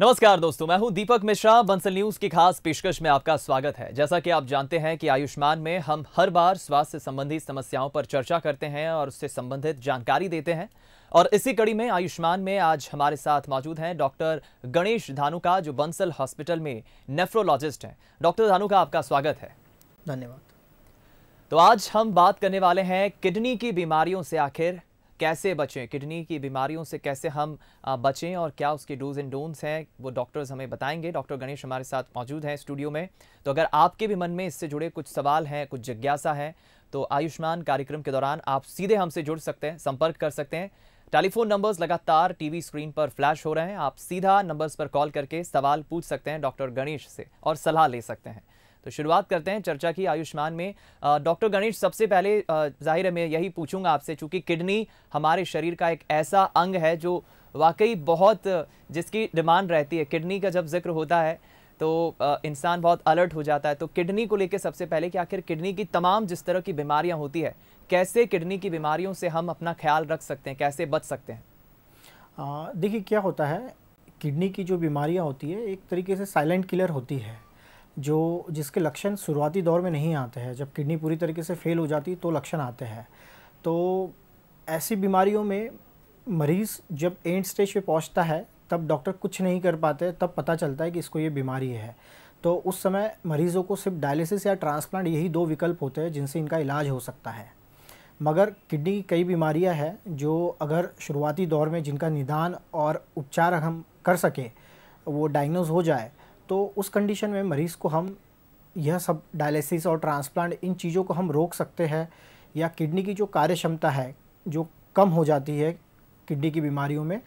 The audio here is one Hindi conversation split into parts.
नमस्कार दोस्तों मैं हूं दीपक मिश्रा बंसल न्यूज की खास पेशकश में आपका स्वागत है जैसा कि आप जानते हैं कि आयुष्मान में हम हर बार स्वास्थ्य संबंधी समस्याओं पर चर्चा करते हैं और उससे संबंधित जानकारी देते हैं और इसी कड़ी में आयुष्मान में आज हमारे साथ मौजूद हैं डॉक्टर गणेश धानुका जो बंसल हॉस्पिटल में नेफ्रोलॉजिस्ट हैं डॉक्टर धानुका आपका स्वागत है धन्यवाद तो आज हम बात करने वाले हैं किडनी की बीमारियों से आखिर कैसे बचें किडनी की बीमारियों से कैसे हम बचें और क्या उसके डूज एंड डोंट्स हैं वो डॉक्टर्स हमें बताएंगे डॉक्टर गणेश हमारे साथ मौजूद हैं स्टूडियो में तो अगर आपके भी मन में इससे जुड़े कुछ सवाल हैं कुछ जिज्ञासा है तो आयुष्मान कार्यक्रम के दौरान आप सीधे हमसे जुड़ सकते हैं संपर्क कर सकते हैं टेलीफोन नंबर्स लगातार टीवी स्क्रीन पर फ्लैश हो रहे हैं आप सीधा नंबर्स पर कॉल करके सवाल पूछ सकते हैं डॉक्टर गणेश से और सलाह ले सकते हैं तो शुरुआत करते हैं चर्चा की आयुष्मान में डॉक्टर गणेश सबसे पहले जाहिर है मैं यही पूछूंगा आपसे चूँकि किडनी हमारे शरीर का एक ऐसा अंग है जो वाकई बहुत जिसकी डिमांड रहती है किडनी का जब जिक्र होता है तो इंसान बहुत अलर्ट हो जाता है तो किडनी को लेकर सबसे पहले कि आखिर किडनी की तमाम जिस तरह की बीमारियां होती है कैसे किडनी की बीमारियों से हम अपना ख्याल रख सकते हैं कैसे बच सकते हैं देखिए क्या होता है किडनी की जो बीमारियां होती है एक तरीके से साइलेंट किलर होती है जो जिसके लक्षण शुरुआती दौर में नहीं आते हैं जब किडनी पूरी तरीके से फेल हो जाती तो लक्षण आते हैं तो ऐसी बीमारियों में मरीज़ जब एंड स्टेज पे पहुंचता है तब डॉक्टर कुछ नहीं कर पाते तब पता चलता है कि इसको ये बीमारी है तो उस समय मरीज़ों को सिर्फ डायलिसिस या ट्रांसप्लांट यही दो विकल्प होते हैं जिनसे इनका इलाज हो सकता है मगर किडनी की कई बीमारियां हैं जो अगर शुरुआती दौर में जिनका निदान और उपचार हम कर सकें वो डायग्नोज हो जाए तो उस कंडीशन में मरीज़ को हम यह सब डायलिसिस और ट्रांसप्लांट इन चीज़ों को हम रोक सकते हैं या किडनी की जो कार्य क्षमता है जो कम हो जाती है किडनी की बीमारियों में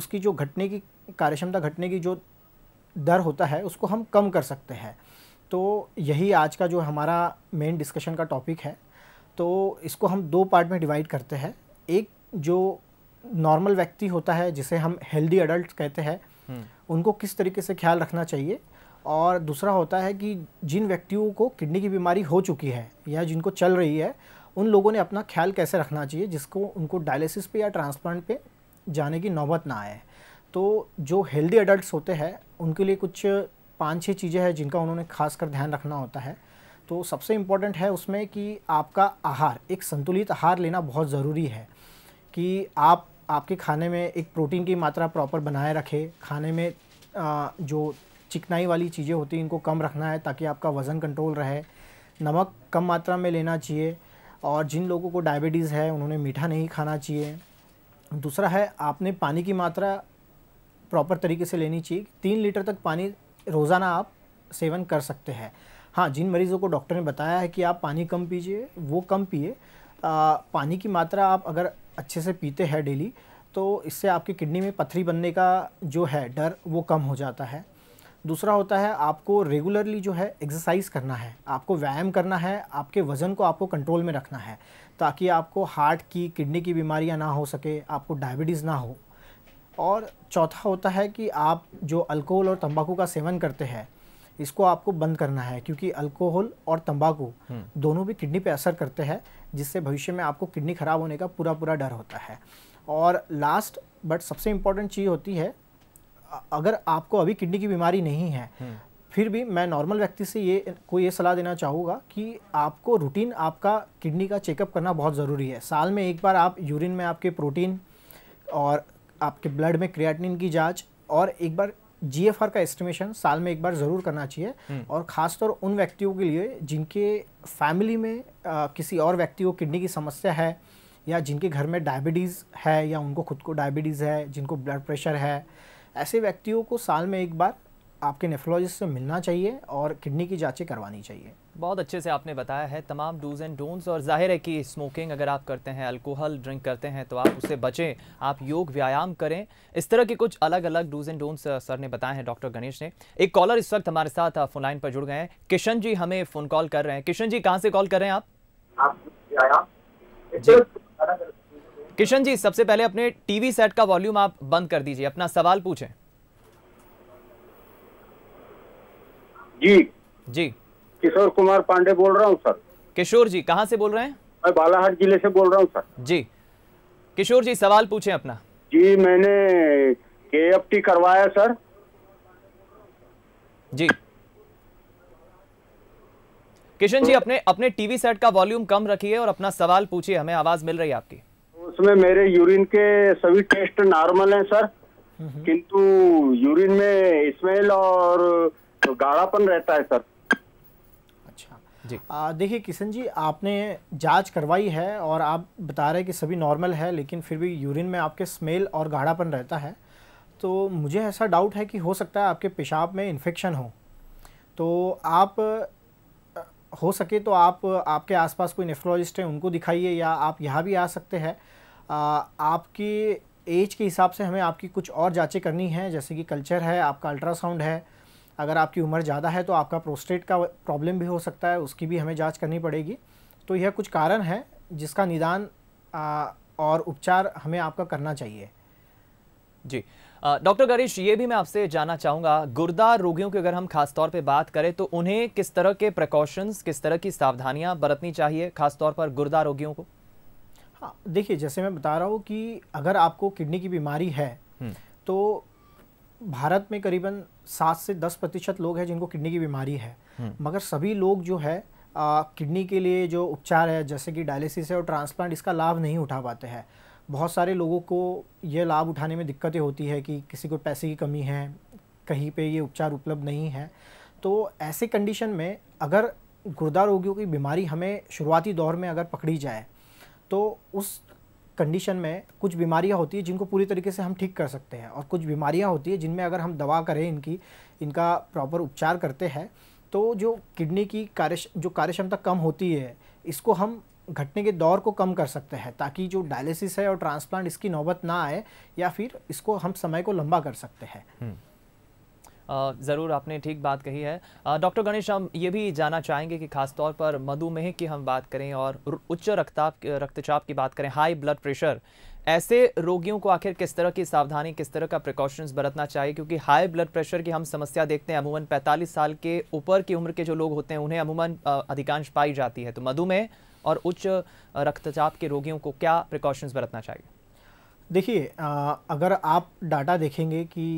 उसकी जो घटने की कार्यक्षमता घटने की जो दर होता है उसको हम कम कर सकते हैं तो यही आज का जो हमारा मेन डिस्कशन का टॉपिक है तो इसको हम दो पार्ट में डिवाइड करते हैं एक जो नॉर्मल व्यक्ति होता है जिसे हम हेल्दी अडल्ट कहते हैं उनको किस तरीके से ख्याल रखना चाहिए और दूसरा होता है कि जिन व्यक्तियों को किडनी की बीमारी हो चुकी है या जिनको चल रही है उन लोगों ने अपना ख्याल कैसे रखना चाहिए जिसको उनको डायलिसिस पे या ट्रांसप्लांट पे जाने की नौबत ना आए तो जो हेल्दी एडल्ट होते हैं उनके लिए कुछ पाँच छः चीज़ें हैं जिनका उन्होंने खास कर ध्यान रखना होता है तो सबसे इम्पॉर्टेंट है उसमें कि आपका आहार एक संतुलित आहार लेना बहुत ज़रूरी है कि आप आपके खाने में एक प्रोटीन की मात्रा प्रॉपर बनाए रखे खाने में आ, जो चिकनाई वाली चीज़ें होती हैं इनको कम रखना है ताकि आपका वज़न कंट्रोल रहे नमक कम मात्रा में लेना चाहिए और जिन लोगों को डायबिटीज़ है उन्होंने मीठा नहीं खाना चाहिए दूसरा है आपने पानी की मात्रा प्रॉपर तरीके से लेनी चाहिए तीन लीटर तक पानी रोज़ाना आप सेवन कर सकते हैं हाँ जिन मरीज़ों को डॉक्टर ने बताया है कि आप पानी कम पीजिए वो कम पिए पानी की मात्रा आप अगर अच्छे से पीते हैं डेली तो इससे आपकी किडनी में पथरी बनने का जो है डर वो कम हो जाता है दूसरा होता है आपको रेगुलरली जो है एक्सरसाइज करना है आपको व्यायाम करना है आपके वज़न को आपको कंट्रोल में रखना है ताकि आपको हार्ट की किडनी की बीमारियां ना हो सके आपको डायबिटीज़ ना हो और चौथा होता है कि आप जो अल्कोहल और तंबाकू का सेवन करते हैं इसको आपको बंद करना है क्योंकि अल्कोहल और तंबाकू हम्म। दोनों भी किडनी पे असर करते हैं जिससे भविष्य में आपको किडनी ख़राब होने का पूरा पूरा डर होता है और लास्ट बट सबसे इम्पॉर्टेंट चीज़ होती है अगर आपको अभी किडनी की बीमारी नहीं है हम्म। फिर भी मैं नॉर्मल व्यक्ति से ये को ये सलाह देना चाहूँगा कि आपको रूटीन आपका किडनी का चेकअप करना बहुत ज़रूरी है साल में एक बार आप यूरिन में आपके प्रोटीन और आपके ब्लड में क्रिएटिनिन की जांच और एक बार जीएफआर का एस्टिमेशन साल में एक बार ज़रूर करना चाहिए हम्म। और ख़ासतौर उन व्यक्तियों के लिए जिनके फैमिली में आ, किसी और व्यक्ति को किडनी की समस्या है या जिनके घर में डायबिटीज़ है या उनको खुद को डायबिटीज़ है जिनको ब्लड प्रेशर है ऐसे व्यक्तियों को साल में एक बार आपके नेफ्रोलॉजिस्ट से मिलना चाहिए और किडनी की जाँचें करवानी चाहिए बहुत अच्छे से आपने बताया है तमाम डूज एंड डोंट्स और जाहिर है कि स्मोकिंग अगर आप करते हैं अल्कोहल ड्रिंक करते हैं तो आप उसे बचें आप योग व्यायाम करें इस तरह के कुछ अलग अलग डूज एंड डोंट्स सर ने बताए हैं डॉक्टर गणेश ने एक कॉलर इस वक्त हमारे साथ फोन लाइन पर जुड़ गए हैं किशन जी हमें फ़ोन कॉल कर रहे हैं किशन जी कहाँ से कॉल कर रहे हैं आप, किशन जी सबसे पहले अपने टीवी सेट का वॉल्यूम आप बंद कर दीजिए अपना सवाल पूछें जी जी किशोर कुमार पांडे बोल रहा हूँ सर किशोर जी कहाँ से बोल रहे हैं मैं बालाहाट जिले से बोल रहा हूँ सर जी किशोर जी सवाल पूछे अपना जी मैंने के करवाया सर जी किशन जी अपने अपने टीवी सेट का वॉल्यूम कम रखिए और अपना सवाल पूछिए हमें आवाज मिल रही है आपकी उसमें मेरे यूरिन के सभी टेस्ट नॉर्मल हैं सर हम्म, हम्म। किंतु यूरिन में स्मेल और तो गाढ़ापन रहता है सर अच्छा देखिए किशन जी आपने जांच करवाई है और आप बता रहे हैं कि सभी नॉर्मल है लेकिन फिर भी यूरिन में आपके स्मेल और गाढ़ापन रहता है तो मुझे ऐसा डाउट है कि हो सकता है आपके पेशाब में इन्फेक्शन हो तो आप हो सके तो आप आपके आसपास कोई नेफ्रोलॉजिस्ट हैं उनको दिखाइए या आप यहाँ भी आ सकते हैं आपकी एज के हिसाब से हमें आपकी कुछ और जाँचें करनी है जैसे कि कल्चर है आपका अल्ट्रासाउंड है अगर आपकी उम्र ज़्यादा है तो आपका प्रोस्टेट का प्रॉब्लम भी हो सकता है उसकी भी हमें जाँच करनी पड़ेगी तो यह कुछ कारण है जिसका निदान और उपचार हमें आपका करना चाहिए जी डॉक्टर गरीश ये भी मैं आपसे जानना चाहूँगा गुर्दा रोगियों की अगर हम खासतौर पे बात करें तो उन्हें किस तरह के प्रिकॉशंस किस तरह की सावधानियाँ बरतनी चाहिए खासतौर पर गुर्दा रोगियों को हाँ देखिए जैसे मैं बता रहा हूँ कि अगर आपको किडनी की बीमारी है तो भारत में करीबन सात से दस प्रतिशत लोग हैं जिनको किडनी की बीमारी है हम्म। मगर सभी लोग जो है किडनी के लिए जो उपचार है जैसे कि डायलिसिस है और ट्रांसप्लांट इसका लाभ नहीं उठा पाते हैं बहुत सारे लोगों को ये लाभ उठाने में दिक्कतें होती है कि किसी को पैसे की कमी है कहीं पे ये उपचार उपलब्ध नहीं है तो ऐसे कंडीशन में अगर गुर्दा रोगियों की बीमारी हमें शुरुआती दौर में अगर पकड़ी जाए तो उस कंडीशन में कुछ बीमारियां होती है जिनको पूरी तरीके से हम ठीक कर सकते हैं और कुछ बीमारियां होती है जिनमें अगर हम दवा करें इनकी इनका प्रॉपर उपचार करते हैं तो जो किडनी की कार्य जो कार्यक्षमता कम होती है इसको हम घटने के दौर को कम कर सकते हैं ताकि जो डायलिसिस है और ट्रांसप्लांट इसकी नौबत ना आए या फिर इसको हम समय को लंबा कर सकते हैं हम्म। ज़रूर आपने ठीक बात कही है डॉक्टर गणेश हम ये भी जानना चाहेंगे कि खासतौर पर मधुमेह की हम बात करें और उच्च रक्ताप रक्तचाप की बात करें हाई ब्लड प्रेशर ऐसे रोगियों को आखिर किस तरह की सावधानी किस तरह का प्रिकॉशंस बरतना चाहिए क्योंकि हाई ब्लड प्रेशर की हम समस्या देखते हैं अमूमन 45 साल के ऊपर की उम्र के जो लोग होते हैं उन्हें अमूमन अधिकांश पाई जाती है तो मधुमेह और उच्च रक्तचाप के रोगियों को क्या प्रिकॉशंस बरतना चाहिए देखिए अगर आप डाटा देखेंगे कि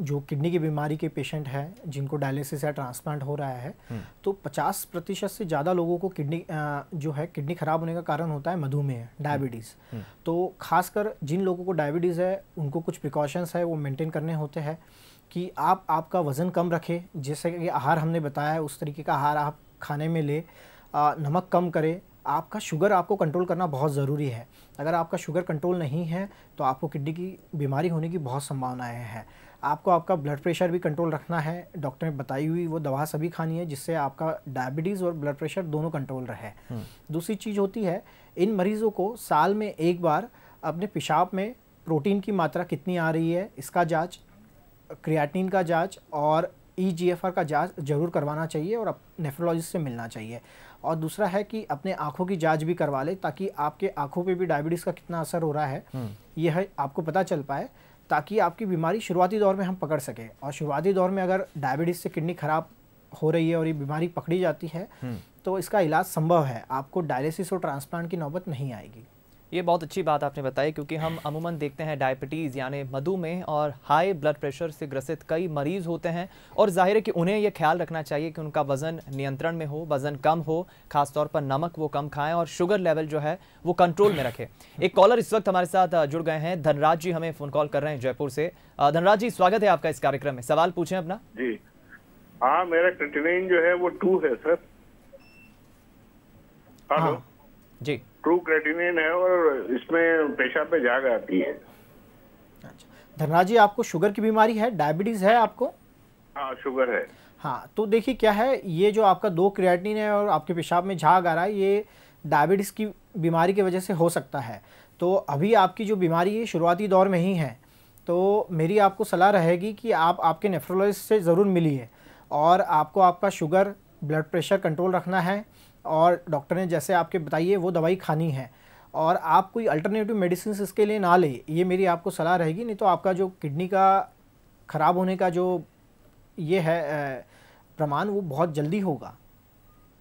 जो किडनी की बीमारी के पेशेंट हैं जिनको डायलिसिस या ट्रांसप्लांट हो रहा है हम्म। तो 50 प्रतिशत से ज़्यादा लोगों को किडनी जो है किडनी ख़राब होने का कारण होता है मधुमेह डायबिटीज़ हम्म। हम्म। तो खासकर जिन लोगों को डायबिटीज़ है उनको कुछ प्रिकॉशंस है वो मेंटेन करने होते हैं कि आप आपका वज़न कम रखें जैसे कि आहार हमने बताया है उस तरीके का आहार आप खाने में ले नमक कम करें आपका शुगर आपको कंट्रोल करना बहुत ज़रूरी है अगर आपका शुगर कंट्रोल नहीं है तो आपको किडनी की बीमारी होने की बहुत संभावनाएँ हैं आपको आपका ब्लड प्रेशर भी कंट्रोल रखना है डॉक्टर ने बताई हुई वो दवा सभी खानी है जिससे आपका डायबिटीज़ और ब्लड प्रेशर दोनों कंट्रोल रहे हम्म। दूसरी चीज़ होती है इन मरीज़ों को साल में एक बार अपने पेशाब में प्रोटीन की मात्रा कितनी आ रही है इसका जांच क्रियाटिन का जांच और ई e का जांच जरूर करवाना चाहिए और नेफ्रोलॉजिस्ट से मिलना चाहिए और दूसरा है कि अपने आँखों की जाँच भी करवा लें ताकि आपके आँखों पर भी डायबिटीज़ का कितना असर हो रहा है हम्म। यह आपको पता चल पाए ताकि आपकी बीमारी शुरुआती दौर में हम पकड़ सकें और शुरुआती दौर में अगर डायबिटीज़ से किडनी ख़राब हो रही है और ये बीमारी पकड़ी जाती है हम्म। तो इसका इलाज संभव है आपको डायलिसिस और ट्रांसप्लांट की नौबत नहीं आएगी ये बहुत अच्छी बात आपने बताई क्योंकि हम अमूमन देखते हैं डायबिटीज़ यानी मधुमेह और हाई ब्लड प्रेशर से ग्रसित कई मरीज़ होते हैं और जाहिर है कि उन्हें यह ख्याल रखना चाहिए कि उनका वज़न नियंत्रण में हो वज़न कम हो खासतौर पर नमक वो कम खाएं और शुगर लेवल जो है वो कंट्रोल में रखें एक कॉलर इस वक्त हमारे साथ जुड़ गए हैं धनराज जी हमें फ़ोन कॉल कर रहे हैं जयपुर से धनराज जी स्वागत है आपका इस कार्यक्रम में सवाल पूछें अपना जी हाँ मेरा क्रिटिनिन जो है वो टू है सर हाँ जी ट्रू क्रेटिनिन है और इसमें पेशाब पे जाग आती है अच्छा धनराज जी आपको शुगर की बीमारी है डायबिटीज है आपको हाँ शुगर है हाँ तो देखिए क्या है ये जो आपका दो क्रिएटिनिन है और आपके पेशाब में झाग आ रहा है ये डायबिटीज़ की बीमारी की वजह से हो सकता है तो अभी आपकी जो बीमारी है शुरुआती दौर में ही है तो मेरी आपको सलाह रहेगी कि आप आपके नेफ्रोलॉजिस्ट से ज़रूर मिलिए और आपको आपका शुगर ब्लड प्रेशर कंट्रोल रखना है और डॉक्टर ने जैसे आपके बताइए वो दवाई खानी है और आप कोई अल्टरनेटिव मेडिसिन इसके लिए ना ले ये मेरी आपको सलाह रहेगी नहीं तो आपका जो किडनी का ख़राब होने का जो ये है प्रमाण वो बहुत जल्दी होगा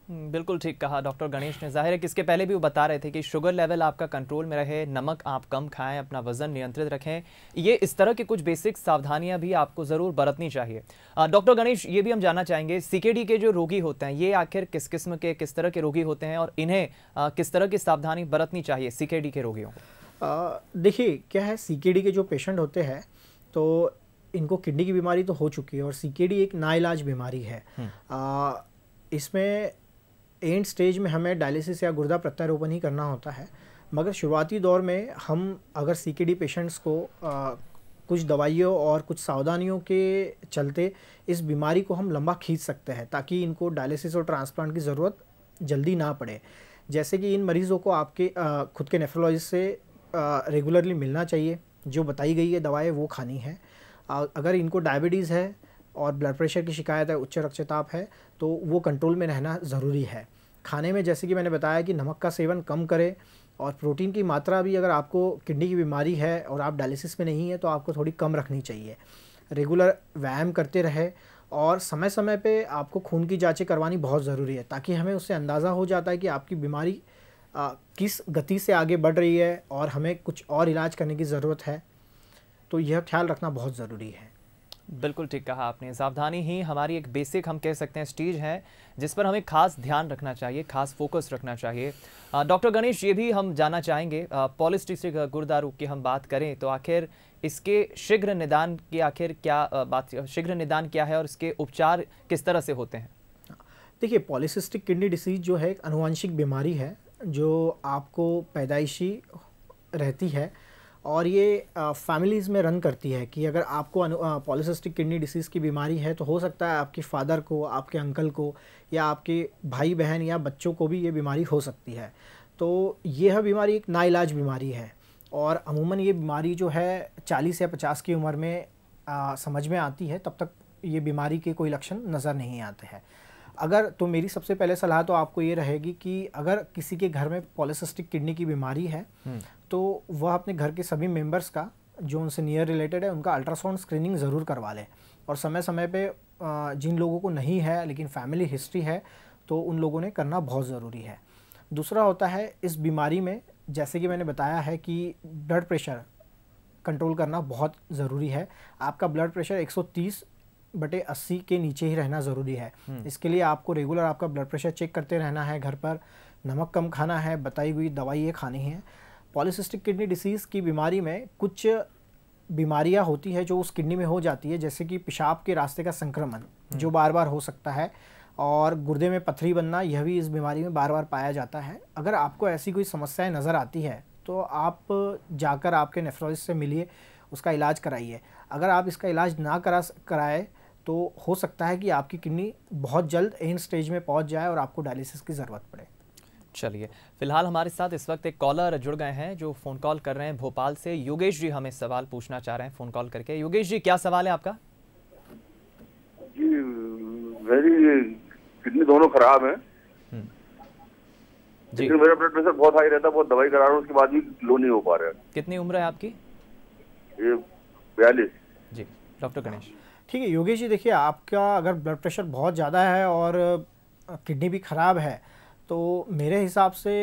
हम्म, बिल्कुल ठीक कहा डॉक्टर गणेश ने जाहिर है कि इसके पहले भी वो बता रहे थे कि शुगर लेवल आपका कंट्रोल में रहे नमक आप कम खाएं अपना वजन नियंत्रित रखें ये इस तरह के कुछ बेसिक सावधानियां भी आपको ज़रूर बरतनी चाहिए डॉक्टर गणेश ये भी हम जानना चाहेंगे सीकेडी के जो रोगी होते हैं ये आखिर किस किस्म के किस तरह के रोगी होते हैं और इन्हें आ, किस तरह की सावधानी बरतनी चाहिए सी के रोगियों को देखिए क्या है सी के जो पेशेंट होते हैं तो इनको किडनी की बीमारी तो हो चुकी है और सी एक नाइलाज बीमारी है हम्म। इसमें एंड स्टेज में हमें डायलिसिस या गुर्दा प्रत्यारोपण ही करना होता है मगर शुरुआती दौर में हम अगर सी के डी पेशेंट्स को आ, कुछ दवाइयों और कुछ सावधानियों के चलते इस बीमारी को हम लंबा खींच सकते हैं ताकि इनको डायलिसिस और ट्रांसप्लांट की ज़रूरत जल्दी ना पड़े जैसे कि इन मरीज़ों को आपके आ, खुद के नेफ्रोलॉजिस्ट से रेगुलरली मिलना चाहिए जो बताई गई है दवाएँ वो खानी है आ, अगर इनको डायबिटीज़ है और ब्लड प्रेशर की शिकायत है उच्च रक्तचाप है तो वो कंट्रोल में रहना ज़रूरी है खाने में जैसे कि मैंने बताया कि नमक का सेवन कम करें और प्रोटीन की मात्रा भी अगर आपको किडनी की बीमारी है और आप डायलिसिस में नहीं है तो आपको थोड़ी कम रखनी चाहिए रेगुलर व्यायाम करते रहे और समय समय पे आपको खून की जांचें करवानी बहुत ज़रूरी है ताकि हमें उससे अंदाज़ा हो जाता है कि आपकी बीमारी किस गति से आगे बढ़ रही है और हमें कुछ और इलाज करने की ज़रूरत है तो यह ख्याल रखना बहुत ज़रूरी है बिल्कुल ठीक कहा आपने सावधानी ही हमारी एक बेसिक हम कह सकते हैं स्टेज है जिस पर हमें खास ध्यान रखना चाहिए खास फोकस रखना चाहिए डॉक्टर गणेश ये भी हम जानना चाहेंगे पॉलिस्टिक गुरुदारू की हम बात करें तो आखिर इसके शीघ्र निदान की आखिर क्या बात शीघ्र निदान क्या है और इसके उपचार किस तरह से होते हैं देखिए पॉलिसिस्टिक किडनी डिसीज जो है एक अनुवांशिक बीमारी है जो आपको पैदाइशी रहती है और ये फैमिलीज़ में रन करती है कि अगर आपको पॉलिसिस्टिक किडनी डिसीज़ की बीमारी है तो हो सकता है आपके फादर को आपके अंकल को या आपके भाई बहन या बच्चों को भी ये बीमारी हो सकती है तो यह बीमारी एक नाइलाज बीमारी है और अमूमन ये बीमारी जो है चालीस या पचास की उम्र में आ, समझ में आती है तब तक ये बीमारी के कोई लक्षण नज़र नहीं आते हैं अगर तो मेरी सबसे पहले सलाह तो आपको ये रहेगी कि अगर किसी के घर में पॉलिसिस्टिक किडनी की बीमारी है तो वह अपने घर के सभी मेम्बर्स का जो उनसे नियर रिलेटेड है उनका अल्ट्रासाउंड स्क्रीनिंग ज़रूर करवा लें और समय समय पर जिन लोगों को नहीं है लेकिन फैमिली हिस्ट्री है तो उन लोगों ने करना बहुत ज़रूरी है दूसरा होता है इस बीमारी में जैसे कि मैंने बताया है कि ब्लड प्रेशर कंट्रोल करना बहुत ज़रूरी है आपका ब्लड प्रेशर 130 बटे 80 के नीचे ही रहना ज़रूरी है हम्म। इसके लिए आपको रेगुलर आपका ब्लड प्रेशर चेक करते रहना है घर पर नमक कम खाना है बताई हुई दवाइयाँ खानी है पॉलिसिस्टिक किडनी डिसीज़ की बीमारी में कुछ बीमारियां होती है जो उस किडनी में हो जाती है जैसे कि पेशाब के रास्ते का संक्रमण हम्म। जो बार बार हो सकता है और गुर्दे में पथरी बनना यह भी इस बीमारी में बार बार पाया जाता है अगर आपको ऐसी कोई समस्याएं नज़र आती है तो आप जाकर आपके नेफ्रोलॉजिस्ट से मिलिए उसका इलाज कराइए अगर आप इसका इलाज ना करा कराए तो हो सकता है कि आपकी किडनी बहुत जल्द एन स्टेज में पहुंच जाए और आपको डायलिसिस की ज़रूरत पड़े चलिए फिलहाल हमारे साथ इस वक्त एक कॉलर जुड़ गए हैं जो फ़ोन कॉल कर रहे हैं भोपाल से योगेश जी हमें सवाल पूछना चाह रहे हैं फ़ोन कॉल करके योगेश जी क्या सवाल है आपका जी किडनी दोनों खराब है हम्म। जी मेरा ब्लड प्रेशर बहुत हाई रहता है बहुत दवाई करा रहा हूँ उसके बाद भी लो नहीं हो पा रहा है कितनी उम्र है आपकी बयालीस जी डॉक्टर गणेश ठीक है योगेश जी देखिए आपका अगर ब्लड प्रेशर बहुत ज़्यादा है और किडनी भी खराब है तो मेरे हिसाब से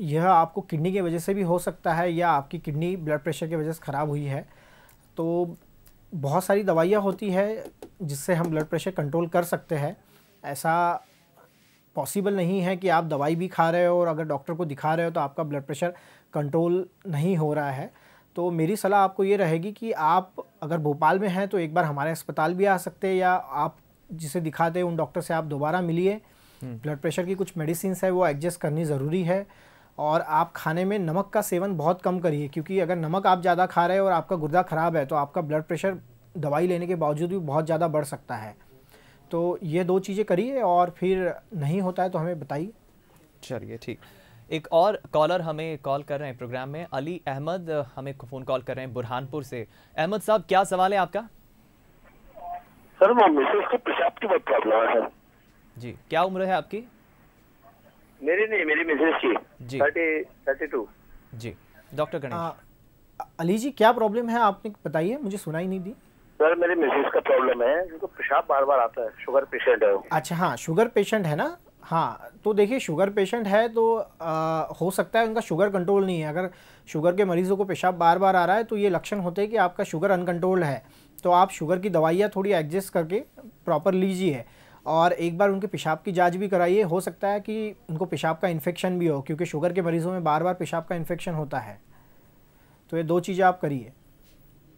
यह आपको किडनी की वजह से भी हो सकता है या आपकी किडनी ब्लड प्रेशर की वजह से ख़राब हुई है तो बहुत सारी दवाइयाँ होती है जिससे हम ब्लड प्रेशर कंट्रोल कर सकते हैं ऐसा पॉसिबल नहीं है कि आप दवाई भी खा रहे हो और अगर डॉक्टर को दिखा रहे हो तो आपका ब्लड प्रेशर कंट्रोल नहीं हो रहा है तो मेरी सलाह आपको ये रहेगी कि आप अगर भोपाल में हैं तो एक बार हमारे अस्पताल भी आ सकते हैं या आप जिसे दिखाते हैं उन डॉक्टर से आप दोबारा मिलिए हम्म। ब्लड प्रेशर की कुछ मेडिसिन है वो एडजस्ट करनी ज़रूरी है और आप खाने में नमक का सेवन बहुत कम करिए क्योंकि अगर नमक आप ज़्यादा खा रहे हैं और आपका गुर्दा ख़राब है तो आपका ब्लड प्रेशर दवाई लेने के बावजूद भी बहुत ज़्यादा बढ़ सकता है तो ये दो चीज़ें करिए और फिर नहीं होता है तो हमें बताइए चलिए ठीक एक और कॉलर हमें कॉल कर रहे हैं प्रोग्राम में अली अहमद हमें फ़ोन कॉल कर रहे हैं बुरहानपुर से अहमद साहब क्या सवाल है आपका सर मैं पेशाब की है जी क्या उम्र है आपकी मेरी नहीं मेरी मिसेस की जी थर्टी थर्टी टू जी डॉक्टर गणेश अली जी क्या प्रॉब्लम है आपने बताइए मुझे सुनाई नहीं दी सर मेरी मिसेस का प्रॉब्लम है उनको पेशाब बार बार आता है शुगर पेशेंट है अच्छा हाँ शुगर पेशेंट है ना हाँ तो देखिए शुगर पेशेंट है तो आ, हो सकता है उनका शुगर कंट्रोल नहीं है अगर शुगर के मरीज़ों को पेशाब बार बार आ रहा है तो ये लक्षण होते हैं कि आपका शुगर अनकंट्रोल्ड है तो आप शुगर की दवाइयाँ थोड़ी एडजस्ट करके प्रॉपर लीजिए और एक बार उनके पेशाब की जांच भी कराइए हो सकता है कि उनको पेशाब का इन्फेक्शन भी हो क्योंकि शुगर के मरीज़ों में बार बार पेशाब का इन्फेक्शन होता है तो ये दो चीज़ें आप करिए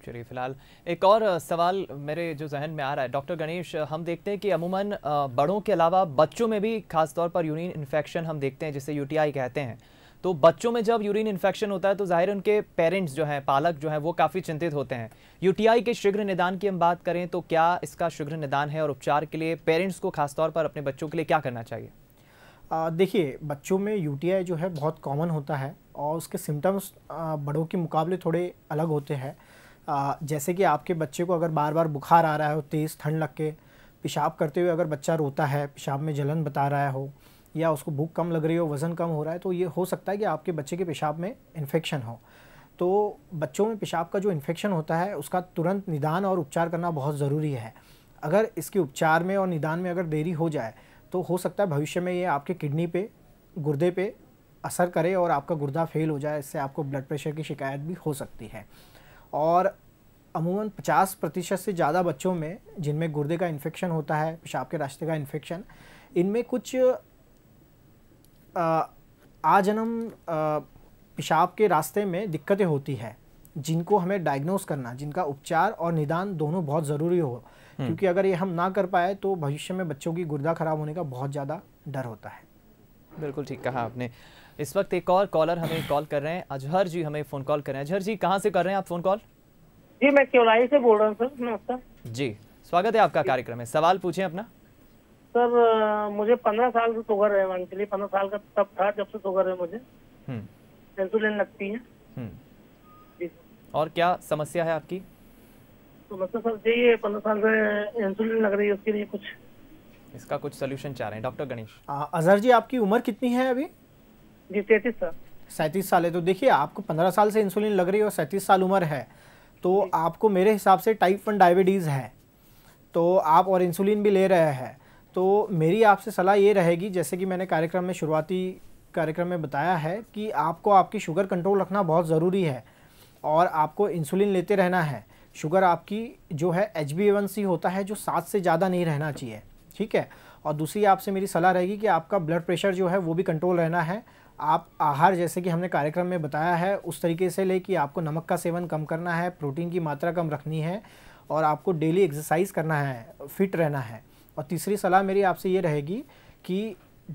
चलिए फिलहाल एक और सवाल मेरे जो जहन में आ रहा है डॉक्टर गणेश हम देखते हैं कि अमूमन बड़ों के अलावा बच्चों में भी खासतौर पर यूरिन इन्फेक्शन हम देखते हैं जिसे यू कहते हैं तो बच्चों में जब यूरिन इन्फेक्शन होता है तो जाहिर उनके पेरेंट्स जो हैं पालक जो हैं वो काफ़ी चिंतित होते हैं यूटीआई के शीघ्र निदान की हम बात करें तो क्या इसका शीघ्र निदान है और उपचार के लिए पेरेंट्स को खासतौर पर अपने बच्चों के लिए क्या करना चाहिए देखिए बच्चों में यू जो है बहुत कॉमन होता है और उसके सिम्टम्स बड़ों के मुकाबले थोड़े अलग होते हैं जैसे कि आपके बच्चे को अगर बार बार बुखार आ रहा हो तेज़ ठंड लग के पेशाब करते हुए अगर बच्चा रोता है पेशाब में जलन बता रहा है हो या उसको भूख कम लग रही हो वज़न कम हो रहा है तो ये हो सकता है कि आपके बच्चे के पेशाब में इन्फेक्शन हो तो बच्चों में पेशाब का जो इन्फेक्शन होता है उसका तुरंत निदान और उपचार करना बहुत ज़रूरी है अगर इसके उपचार में और निदान में अगर देरी हो जाए तो हो सकता है भविष्य में ये आपके किडनी पे गुर्दे पे असर करे और आपका गुर्दा फेल हो जाए इससे आपको ब्लड प्रेशर की शिकायत भी हो सकती है और अमूमन 50 प्रतिशत से ज़्यादा बच्चों में जिनमें गुर्दे का इन्फेक्शन होता है पेशाब के रास्ते का इन्फेक्शन इनमें कुछ आजन्म पेशाब के रास्ते में दिक्कतें होती है जिनको हमें डायग्नोस करना जिनका उपचार और निदान दोनों बहुत ज़रूरी हो हम्म। क्योंकि अगर ये हम ना कर पाए तो भविष्य में बच्चों की गुर्दा खराब होने का बहुत ज़्यादा डर होता है बिल्कुल ठीक कहा आपने इस वक्त एक और कॉलर हमें कॉल कर रहे हैं अजहर जी हमें फ़ोन कॉल कर रहे हैं अजहर जी कहाँ से कर रहे हैं आप फ़ोन कॉल जी मैं से बोल रहा हूँ सर नमस्कार जी स्वागत है आपका कार्यक्रम में सवाल पूछें अपना सर मुझे पंद्रह साल से शुगर है मंथली पंद्रह साल का तब था जब से शुगर है मुझे हम्म। इंसुलिन लगती है हम्म। और क्या समस्या है आपकी समस्या सर जी पंद्रह साल से इंसुलिन लग रही है उसके लिए कुछ इसका कुछ सोल्यूशन चाह रहे हैं डॉक्टर गणेश अजहर जी आपकी उम्र कितनी है अभी जी तैतीस साल सैंतीस साल है तो देखिए आपको पंद्रह साल से इंसुलिन लग रही है और सैंतीस साल उम्र है तो आपको मेरे हिसाब से टाइप वन डायबिटीज़ है तो आप और इंसुलिन भी ले रहे हैं तो मेरी आपसे सलाह ये रहेगी जैसे कि मैंने कार्यक्रम में शुरुआती कार्यक्रम में बताया है कि आपको आपकी शुगर कंट्रोल रखना बहुत ज़रूरी है और आपको इंसुलिन लेते रहना है शुगर आपकी जो है एच होता है जो सात से ज़्यादा नहीं रहना चाहिए ठीक है और दूसरी आपसे मेरी सलाह रहेगी कि आपका ब्लड प्रेशर जो है वो भी कंट्रोल रहना है आप आहार जैसे कि हमने कार्यक्रम में बताया है उस तरीके से ले कि आपको नमक का सेवन कम करना है प्रोटीन की मात्रा कम रखनी है और आपको डेली एक्सरसाइज करना है फिट रहना है और तीसरी सलाह मेरी आपसे ये रहेगी कि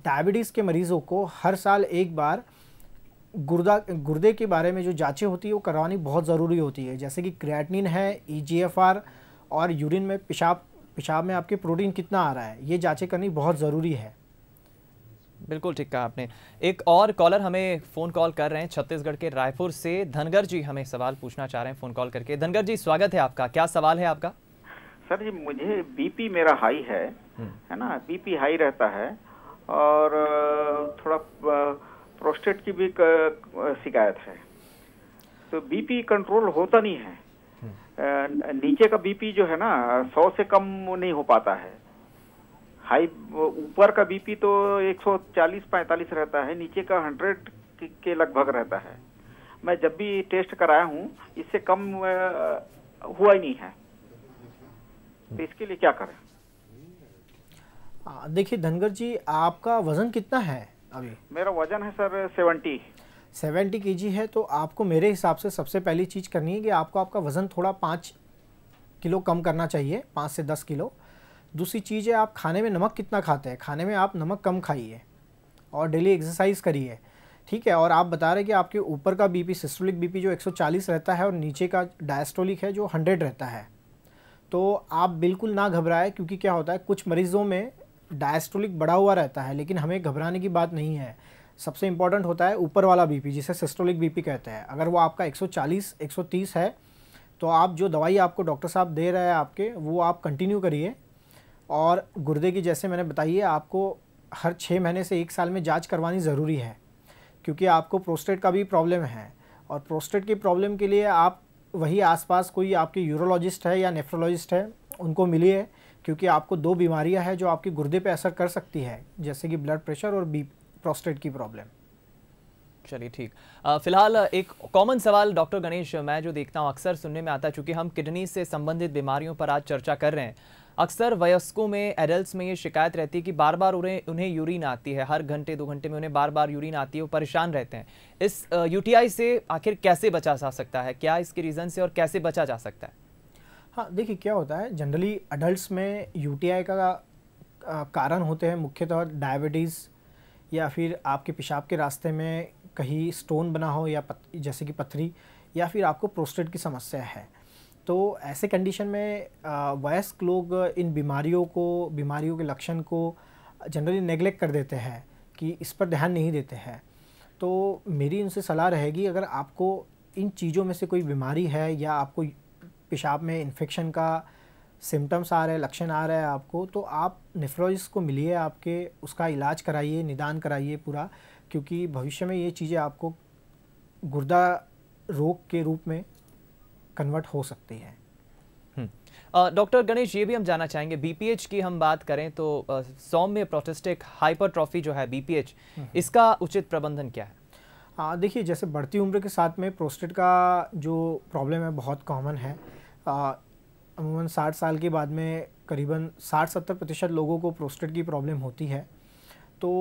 डायबिटीज़ के मरीज़ों को हर साल एक बार गुर्दा गुर्दे के बारे में जो जाँचें होती है वो करवानी बहुत ज़रूरी होती है जैसे कि क्रिएटनिन है ई e और यूरिन में पेशाब पेशाब में आपके प्रोटीन कितना आ रहा है ये जाँचें करनी बहुत ज़रूरी है बिल्कुल ठीक कहा आपने एक और कॉलर हमें फ़ोन कॉल कर रहे हैं छत्तीसगढ़ के रायपुर से धनगर जी हमें सवाल पूछना चाह रहे हैं फ़ोन कॉल करके धनगर जी स्वागत है आपका क्या सवाल है आपका सर जी मुझे बीपी मेरा हाई है हम्म। है ना बीपी हाई रहता है और थोड़ा प्रोस्टेट की भी शिकायत है तो बीपी कंट्रोल होता नहीं है हम्म। नीचे का बीपी जो है ना सौ से कम नहीं हो पाता है हाई ऊपर का बीपी तो 140 45 रहता है नीचे का 100 के लगभग रहता है मैं जब भी टेस्ट कराया हूँ इससे कम हुआ ही नहीं है तो इसके लिए क्या करें देखिए धनगर जी आपका वजन कितना है अभी मेरा वजन है सर सेवेंटी सेवेंटी के है तो आपको मेरे हिसाब से सबसे पहली चीज़ करनी है कि आपको आपका वज़न थोड़ा पाँच किलो कम करना चाहिए पाँच से दस किलो दूसरी चीज़ है आप खाने में नमक कितना खाते हैं खाने में आप नमक कम खाइए और डेली एक्सरसाइज करिए ठीक है और आप बता रहे कि आपके ऊपर का बीपी सिस्टोलिक बीपी जो 140 रहता है और नीचे का डायस्टोलिक है जो 100 रहता है तो आप बिल्कुल ना घबराएं क्योंकि क्या होता है कुछ मरीज़ों में डायस्ट्रोलिक बढ़ा हुआ रहता है लेकिन हमें घबराने की बात नहीं है सबसे इम्पॉर्टेंट होता है ऊपर वाला बीपी जिसे सिस्टोलिक बीपी कहते हैं अगर वो आपका 140 130 है तो आप जो दवाई आपको डॉक्टर साहब दे रहे हैं आपके वो आप कंटिन्यू करिए और गुर्दे की जैसे मैंने बताई है आपको हर छः महीने से एक साल में जाँच करवानी ज़रूरी है क्योंकि आपको प्रोस्टेट का भी प्रॉब्लम है और प्रोस्टेट की प्रॉब्लम के लिए आप वही आसपास कोई आपके यूरोलॉजिस्ट है या नेफ्रोलॉजिस्ट है उनको मिलिए क्योंकि आपको दो बीमारियां हैं जो आपके गुर्दे पे असर कर सकती है जैसे कि ब्लड प्रेशर और बी प्रोस्टेट की प्रॉब्लम चलिए ठीक फिलहाल एक कॉमन सवाल डॉक्टर गणेश मैं जो देखता हूँ अक्सर सुनने में आता है चूँकि हम किडनी से संबंधित बीमारियों पर आज चर्चा कर रहे हैं अक्सर वयस्कों में एडल्ट में ये शिकायत रहती है कि बार बार उन्हें उन्हें यूरिन आती है हर घंटे दो घंटे में उन्हें बार बार यूरिन आती है वो परेशान रहते हैं इस यूटीआई से आखिर कैसे बचा जा सकता है क्या इसके रीज़न से और कैसे बचा जा सकता है हाँ देखिए क्या होता है जनरली अडल्ट में यू का कारण होते हैं मुख्यतः डायबिटीज़ या फिर आपके पेशाब के रास्ते में कहीं स्टोन बना हो या जैसे कि पथरी या फिर आपको प्रोस्टेट की समस्या है तो ऐसे कंडीशन में वयस्क लोग इन बीमारियों को बीमारियों के लक्षण को जनरली नेगलेक्ट कर देते हैं कि इस पर ध्यान नहीं देते हैं तो मेरी उनसे सलाह रहेगी अगर आपको इन चीज़ों में से कोई बीमारी है या आपको पेशाब में इन्फेक्शन का सिम्टम्स आ रहे हैं लक्षण आ रहा है आपको तो आप नेफ्रोलॉजिस्ट को मिलिए आपके उसका इलाज कराइए निदान कराइए पूरा क्योंकि भविष्य में ये चीज़ें आपको गुर्दा रोग के रूप में कन्वर्ट हो सकती है हम्म। डॉक्टर गणेश ये भी हम जाना चाहेंगे बीपीएच की हम बात करें तो सौम्य प्रोटेस्टिक हाइपरट्रॉफी जो है बीपीएच हम्म। इसका उचित प्रबंधन क्या है देखिए जैसे बढ़ती उम्र के साथ में प्रोस्टेट का जो प्रॉब्लम है बहुत कॉमन है अमूमन साठ साल के बाद में करीबन साठ सत्तर प्रतिशत लोगों को प्रोस्टेट की प्रॉब्लम होती है तो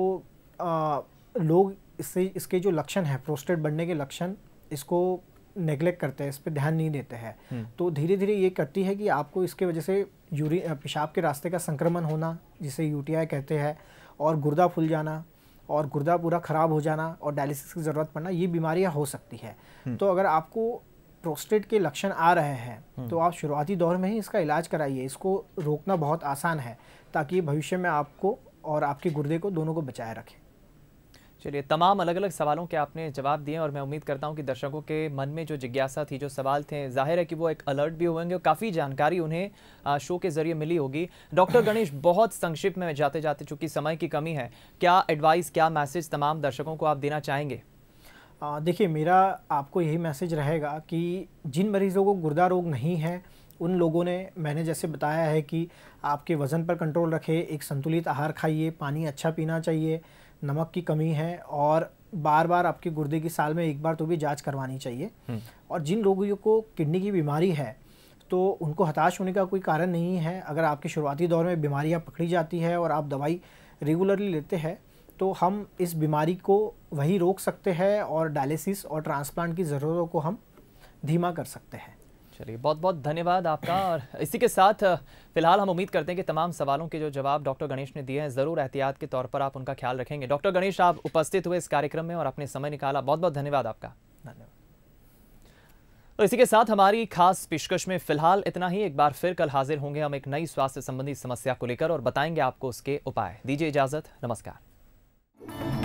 आ, लोग इससे इसके जो लक्षण हैं प्रोस्टेट बढ़ने के लक्षण इसको नेग्लेक्ट करते हैं इस पर ध्यान नहीं देते हैं हम्म। तो धीरे धीरे ये करती है कि आपको इसके वजह से यूरी पेशाब के रास्ते का संक्रमण होना जिसे यूटीआई कहते हैं और गुर्दा फूल जाना और गुर्दा पूरा ख़राब हो जाना और डायलिसिस की ज़रूरत पड़ना ये बीमारियाँ हो सकती है हम्म। तो अगर आपको प्रोस्टेट के लक्षण आ रहे हैं हम्म। तो आप शुरुआती दौर में ही इसका इलाज कराइए इसको रोकना बहुत आसान है ताकि भविष्य में आपको और आपके गुर्दे को दोनों को बचाए रखें चलिए तमाम अलग अलग सवालों के आपने जवाब दिए और मैं उम्मीद करता हूँ कि दर्शकों के मन में जो जिज्ञासा थी जो सवाल थे जाहिर है कि वो एक अलर्ट भी होंगे और काफ़ी जानकारी उन्हें शो के ज़रिए मिली होगी डॉक्टर गणेश बहुत संक्षिप्त में जाते जाते चूँकि समय की कमी है क्या एडवाइस क्या मैसेज तमाम दर्शकों को आप देना चाहेंगे देखिए मेरा आपको यही मैसेज रहेगा कि जिन मरीज़ों को गुर्दा रोग नहीं है उन लोगों ने मैंने जैसे बताया है कि आपके वज़न पर कंट्रोल रखे एक संतुलित आहार खाइए पानी अच्छा पीना चाहिए नमक की कमी है और बार बार आपके गुर्दे की साल में एक बार तो भी जांच करवानी चाहिए हम्म। और जिन लोगों को किडनी की बीमारी है तो उनको हताश होने का कोई कारण नहीं है अगर आपके शुरुआती दौर में बीमारियाँ पकड़ी जाती है और आप दवाई रेगुलरली लेते हैं तो हम इस बीमारी को वहीं रोक सकते हैं और डायलिसिस और ट्रांसप्लांट की ज़रूरतों को हम धीमा कर सकते हैं चलिए बहुत बहुत धन्यवाद आपका और इसी के साथ फिलहाल हम उम्मीद करते हैं कि तमाम सवालों के जो जवाब डॉक्टर गणेश ने दिए हैं ज़रूर एहतियात के तौर पर आप उनका ख्याल रखेंगे डॉक्टर गणेश आप उपस्थित हुए इस कार्यक्रम में और अपने समय निकाला बहुत बहुत धन्यवाद आपका धन्यवाद तो इसी के साथ हमारी खास पेशकश में फिलहाल इतना ही एक बार फिर कल हाजिर होंगे हम एक नई स्वास्थ्य संबंधी समस्या को लेकर और बताएंगे आपको उसके उपाय दीजिए इजाज़त नमस्कार